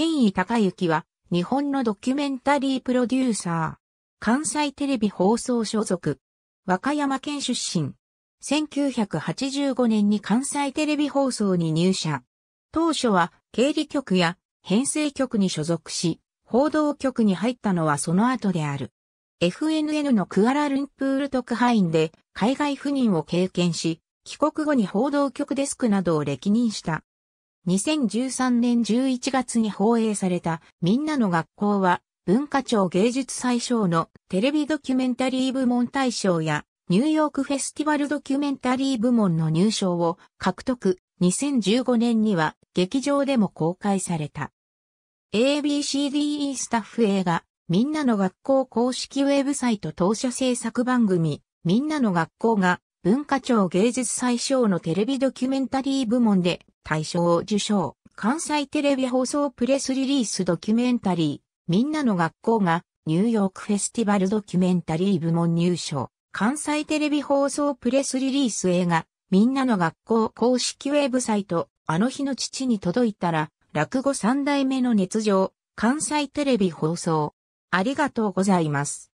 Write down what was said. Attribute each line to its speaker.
Speaker 1: 権威ユキは、日本のドキュメンタリープロデューサー。関西テレビ放送所属。和歌山県出身。1985年に関西テレビ放送に入社。当初は経理局や編成局に所属し、報道局に入ったのはその後である。FNN のクアラルンプール特派員で海外赴任を経験し、帰国後に報道局デスクなどを歴任した。2013年11月に放映されたみんなの学校は文化庁芸術祭賞のテレビドキュメンタリー部門大賞やニューヨークフェスティバルドキュメンタリー部門の入賞を獲得。2015年には劇場でも公開された。ABCDE スタッフ映画みんなの学校公式ウェブサイト当社制作番組みんなの学校が文化庁芸術祭賞のテレビドキュメンタリー部門で大賞を受賞、関西テレビ放送プレスリリースドキュメンタリー、みんなの学校が、ニューヨークフェスティバルドキュメンタリー部門入賞、関西テレビ放送プレスリリース映画、みんなの学校公式ウェブサイト、あの日の父に届いたら、落語三代目の熱情、関西テレビ放送。ありがとうございます。